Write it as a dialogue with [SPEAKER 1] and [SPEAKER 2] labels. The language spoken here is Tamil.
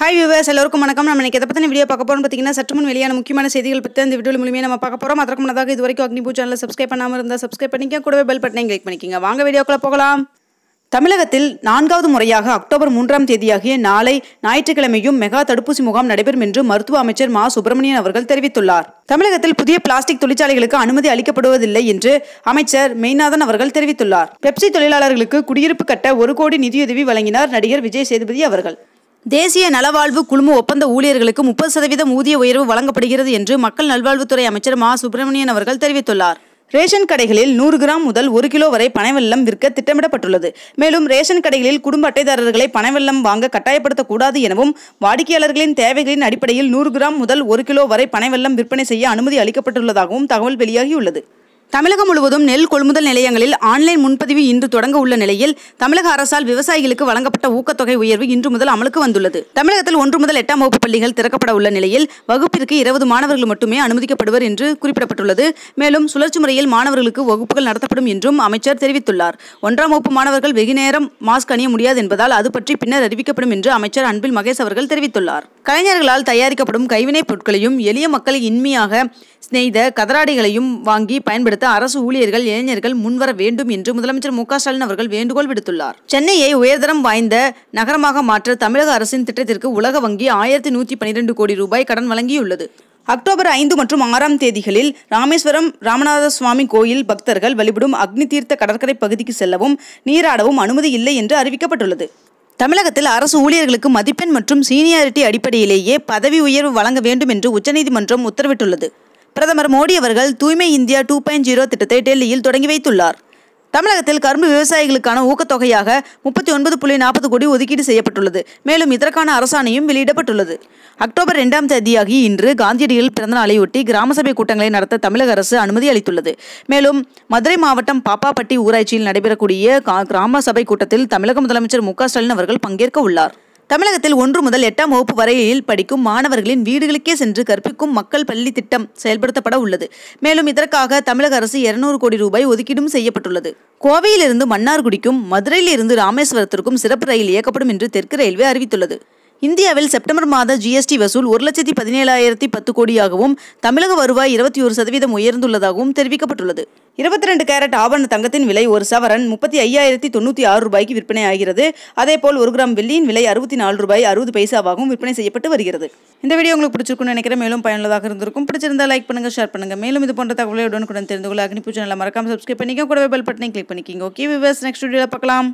[SPEAKER 1] ஹாய் வியூவர்ஸ் எல்லோருக்கும் வணக்கம் நம்ம இன்றைக்கி எதை பற்றின வீடியோ பார்க்க போகிறோம் பார்த்தீங்கன்னா சற்று முன் வெளியான முக்கியமான செய்திகள் பற்றி அந்த வீடியோ மூலியமாக நம்ம பார்க்க போகிறோம் அதற்கு முன்னதாக இது வரைக்கும் அக்னிபூ சேனலில் சப்ஸ்கிரைப் பண்ணாமல் இருந்தால் சப்ஸ்கிரைப் பண்ணிக்க கூடவே பெல் பட்டனையும் கிளிக் பண்ணிக்கோங்க வாங்க வீடியோக்குள்ளே போகலாம் தமிழகத்தில் நான்காவது முறையாக அக்டோபர் மூன்றாம் தேதியாகிய நாளை ஞாயிற்றுக்கிழமையும் மெகா தடுப்பூசி முகாம் நடைபெறும் என்று மருத்துவ அமைச்சர் மா சுப்பிரமணியன் அவர்கள் தெரிவித்துள்ளார் தமிழகத்தில் புதிய பிளாஸ்டிக் தொழிற்சாலைகளுக்கு அனுமதி அளிக்கப்படுவதில்லை என்று அமைச்சர் மெய்நாதன் அவர்கள் தெரிவித்துள்ளார் பெப்சி தொழிலாளர்களுக்கு குடியிருப்பு கட்ட ஒரு கோடி நிதியுதவி வழங்கினார் நடிகர் விஜய் சேதுபதி அவர்கள் தேசிய நலவாழ்வு குழும ஒப்பந்த ஊழியர்களுக்கு முப்பது சதவீதம் ஊதிய உயர்வு வழங்கப்படுகிறது என்று மக்கள் நல்வாழ்வுத்துறை அமைச்சர் மா சுப்பிரமணியன் அவர்கள் தெரிவித்துள்ளார் ரேஷன் கடைகளில் நூறு கிராம் முதல் ஒரு கிலோ வரை பனைவெல்லம் விற்க திட்டமிடப்பட்டுள்ளது மேலும் ரேஷன் கடைகளில் குடும்ப அட்டைதாரர்களை பனைவெல்லம் வாங்க கட்டாயப்படுத்தக்கூடாது எனவும் வாடிக்கையாளர்களின் தேவைகளின் அடிப்படையில் நூறு கிராம் முதல் ஒரு கிலோ வரை பனைவெல்லம் விற்பனை செய்ய அனுமதி அளிக்கப்பட்டுள்ளதாகவும் தகவல் வெளியாகியுள்ளது தமிழகம் முழுவதும் நெல் கொள்முதல் நிலையங்களில் ஆன்லைன் முன்பதிவு இன்று தொடங்க உள்ள நிலையில் தமிழக அரசால் விவசாயிகளுக்கு வழங்கப்பட்ட ஊக்கத்தொகை உயர்வு இன்று முதல் அமலுக்கு வந்துள்ளது தமிழகத்தில் ஒன்று முதல் எட்டாம் வகுப்பு பள்ளிகள் திறக்கப்பட உள்ள நிலையில் வகுப்பிற்கு இருபது மாணவர்கள் மட்டுமே அனுமதிக்கப்படுவர் என்று குறிப்பிடப்பட்டுள்ளது மேலும் சுழற்சி முறையில் மாணவர்களுக்கு வகுப்புகள் நடத்தப்படும் என்றும் அமைச்சர் தெரிவித்துள்ளார் ஒன்றாம் வகுப்பு மாணவர்கள் வெகு நேரம் மாஸ்க் அணிய முடியாது என்பதால் அது பற்றி பின்னர் அறிவிக்கப்படும் என்று அமைச்சர் அன்பில் மகேஷ் அவர்கள் தெரிவித்துள்ளார் கலைஞர்களால் தயாரிக்கப்படும் கைவினைப் பொருட்களையும் எளிய மக்களை இன்மையாக ஸ்நெய்த கதராடைகளையும் வாங்கி பயன்படுத்த மேம்படுத்த அரசு ஊழியர்கள் இளைஞர்கள் முன்வர வேண்டும் என்று முதலமைச்சர் மு ஸ்டாலின் அவர்கள் வேண்டுகோள் விடுத்துள்ளார் சென்னையை உயர்தரம் வாய்ந்த நகரமாக மாற்ற தமிழக அரசின் திட்டத்திற்கு உலக வங்கி ஆயிரத்தி நூத்தி பன்னிரண்டு கோடி ரூபாய் கடன் வழங்கியுள்ளது அக்டோபர் ஐந்து மற்றும் ஆறாம் தேதிகளில் ராமேஸ்வரம் ராமநாத சுவாமி கோயில் பக்தர்கள் வழிபடும் அக்னி தீர்த்த கடற்கரை பகுதிக்கு செல்லவும் நீராடவும் அனுமதி இல்லை என்று அறிவிக்கப்பட்டுள்ளது தமிழகத்தில் அரசு ஊழியர்களுக்கு மதிப்பெண் மற்றும் சீனியாரிட்டி அடிப்படையிலேயே பதவி உயர்வு வழங்க வேண்டும் என்று உச்சநீதிமன்றம் உத்தரவிட்டுள்ளது பிரதமர் மோடி அவர்கள் தூய்மை இந்தியா டூ பாயிண்ட் ஜீரோ திட்டத்தை டெல்லியில் தொடங்கி வைத்துள்ளார் தமிழகத்தில் கரும்பு விவசாயிகளுக்கான ஊக்கத்தொகையாக முப்பத்தி ஒன்பது புள்ளி நாற்பது கோடி ஒதுக்கீடு செய்யப்பட்டுள்ளது மேலும் இதற்கான அரசாணையும் வெளியிடப்பட்டுள்ளது அக்டோபர் இரண்டாம் தேதியாகி இன்று காந்தியடிகள் பிறந்த நாளையொட்டி கிராம சபை கூட்டங்களை நடத்த தமிழக அரசு அனுமதி அளித்துள்ளது மேலும் மதுரை மாவட்டம் பாப்பாப்பட்டி ஊராட்சியில் நடைபெறக்கூடிய கிராம சபை கூட்டத்தில் தமிழக முதலமைச்சர் மு ஸ்டாலின் அவர்கள் பங்கேற்க உள்ளார் தமிழகத்தில் ஒன்று முதல் எட்டாம் வகுப்பு வரையில் படிக்கும் மாணவர்களின் வீடுகளுக்கே சென்று கற்பிக்கும் மக்கள் பள்ளி திட்டம் செயல்படுத்தப்பட உள்ளது மேலும் இதற்காக தமிழக அரசு இருநூறு கோடி ரூபாய் ஒதுக்கீடும் செய்யப்பட்டுள்ளது கோவையிலிருந்து மன்னார்குடிக்கும் மதுரையிலிருந்து ராமேஸ்வரத்திற்கும் சிறப்பு ரயில் இயக்கப்படும் என்று தெற்கு ரயில்வே அறிவித்துள்ளது இந்தியாவில் செப்டம்பர் மாத ஜிஎஸ்டி வசூல் ஒரு லட்சத்தி பதினேழாயிரத்தி பத்து கோடியாகவும் தமிழக வருவாய் இருபத்தி ஒரு சதவீதம் உயர்ந்துள்ளதாகவும் தெரிவிக்கப்பட்டுள்ளது இருபத்தி ரெண்டு கேரட் ஆபரண தங்கத்தின் விலை ஒரு சவரன் முப்பத்தி ஐயாயிரத்தி தொண்ணூற்றி ஆறு ரூபாய்க்கு விற்பனை ஆகிறது அதே போல் ஒரு கிராம் வெள்ளியின் விலை அறுபத்தி நாலு ரூபாய் அறுபது பைசாவாகவும் விற்பனை செய்யப்பட்டு வருகிறது இந்த வீடியோ உங்களுக்கு பிடிச்சிருக்குன்னு நினைக்கிறேன் மேலும் பயனுள்ளதாக இருந்திருக்கும் பிடிச்சிருந்தா லைக் பண்ணுங்கள் ஷேர் பண்ணுங்கள் மேலும் இது போன்ற தகவலை உடனுக்குடன் தெரிந்து கொள்ள அக்னி நல்லா மறக்காமல் சப்ஸ்கிரைப் பண்ணிக்கோ கூடவே பெல் பட்டனை கிளிக் பண்ணிக்கிங்க ஓகே விவர்ஸ் நெக்ஸ்ட் வீடியோவில் பார்க்கலாம்